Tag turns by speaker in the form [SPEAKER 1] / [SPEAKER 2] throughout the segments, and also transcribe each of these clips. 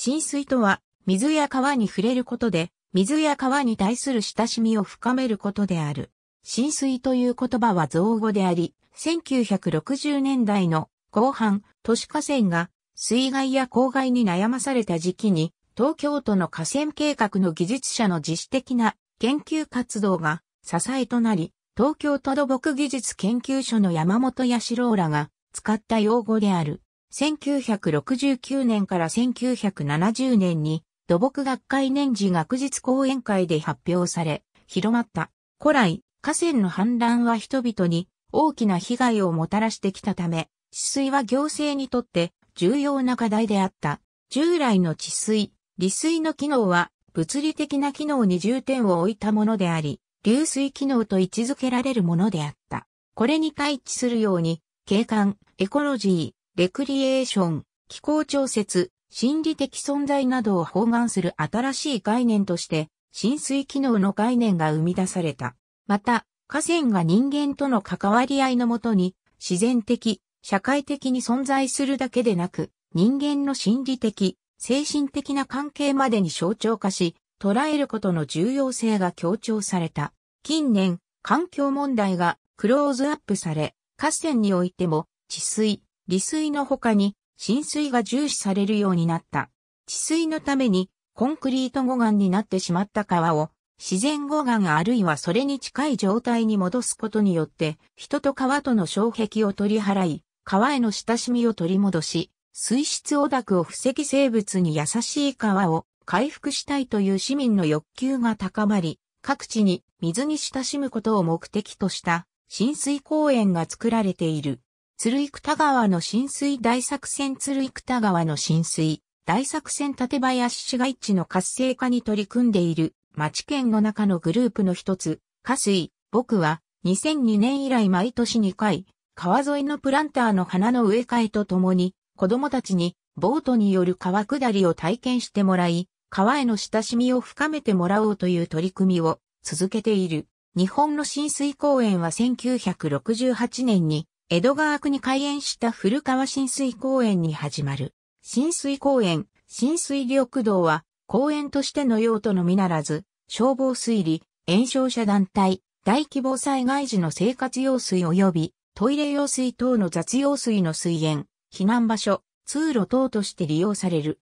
[SPEAKER 1] 浸水とは、水や川に触れることで、水や川に対する親しみを深めることである。浸水という言葉は造語であり、1960年代の後半、都市河川が水害や公害に悩まされた時期に、東京都の河川計画の技術者の自主的な研究活動が支えとなり、東京都土木技術研究所の山本八郎らが使った用語である。1969年から1970年に土木学会年次学術講演会で発表され、広まった。古来、河川の氾濫は人々に大きな被害をもたらしてきたため、治水は行政にとって重要な課題であった。従来の治水、利水の機能は物理的な機能に重点を置いたものであり、流水機能と位置づけられるものであった。これに対置するように、景観、エコロジー、レクリエーション、気候調節、心理的存在などを包含する新しい概念として、浸水機能の概念が生み出された。また、河川が人間との関わり合いのもとに、自然的、社会的に存在するだけでなく、人間の心理的、精神的な関係までに象徴化し、捉えることの重要性が強調された。近年、環境問題がクローズアップされ、河川においても、治水、利水の他に浸水が重視されるようになった。治水のためにコンクリート護岸になってしまった川を自然護岸あるいはそれに近い状態に戻すことによって人と川との障壁を取り払い、川への親しみを取り戻し、水質汚濁を防ぎ生物に優しい川を回復したいという市民の欲求が高まり、各地に水に親しむことを目的とした浸水公園が作られている。鶴生田川の浸水大作戦鶴生田川の浸水大作戦立林市街地の活性化に取り組んでいる町県の中のグループの一つ、河水、僕は2002年以来毎年2回、川沿いのプランターの花の植え替えとともに、子供たちにボートによる川下りを体験してもらい、川への親しみを深めてもらおうという取り組みを続けている。日本の浸水公園は1968年に江戸川区に開園した古川浸水公園に始まる。浸水公園、浸水緑道は、公園としての用途のみならず、消防水利、炎症者団体、大規模災害時の生活用水及び、トイレ用水等の雑用水の水源、避難場所、通路等として利用される。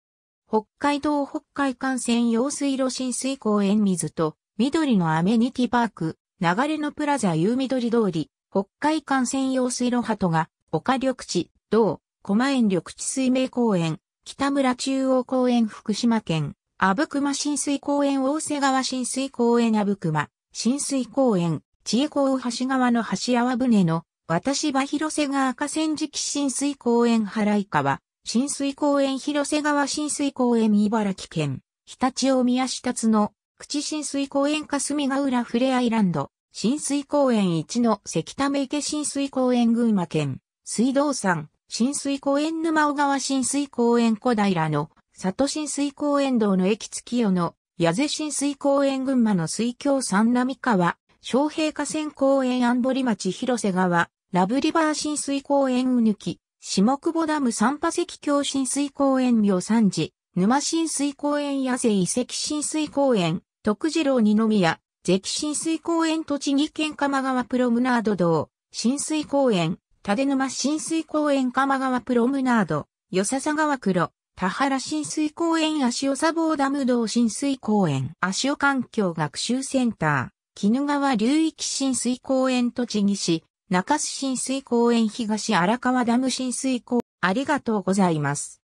[SPEAKER 1] 北海道北海幹線用水路浸水公園水と、緑のアメニティパーク、流れのプラザ夕緑通り、北海幹線用水路鳩が、丘緑地、道、駒園緑地水明公園、北村中央公園福島県、阿武隈浸水公園大瀬川浸水公園阿武隈、浸水公園、千恵港橋川の橋泡船の、渡芝広瀬川河川敷浸水公園原井川、浸水公園広瀬川浸水公園茨城県、常陸大宮下津の、口浸水公園霞ヶ浦フレアイランド、浸水公園1の関ため池浸水公園群馬県、水道山、浸水公園沼尾川浸水公園小平の、里浸水公園道の駅月夜の、矢瀬浸水公園群馬の水郷三並川、昌平河川公園安堀町広瀬川、ラブリバー浸水公園うぬき、下久保ダム三波石橋浸水公園妙三寺、沼浸水公園矢瀬遺跡浸水公園、徳次郎二宮、関ェ浸水公園栃木県鎌川プロムナード道、浸水公園、立沼浸水公園鎌川プロムナード、与笹川黒、田原浸水公園足尾砂防ダム道浸水公園足尾環境学習センター、絹川流域浸水公園栃木市、中洲浸水公園東荒川ダム浸水公園ありがとうございます。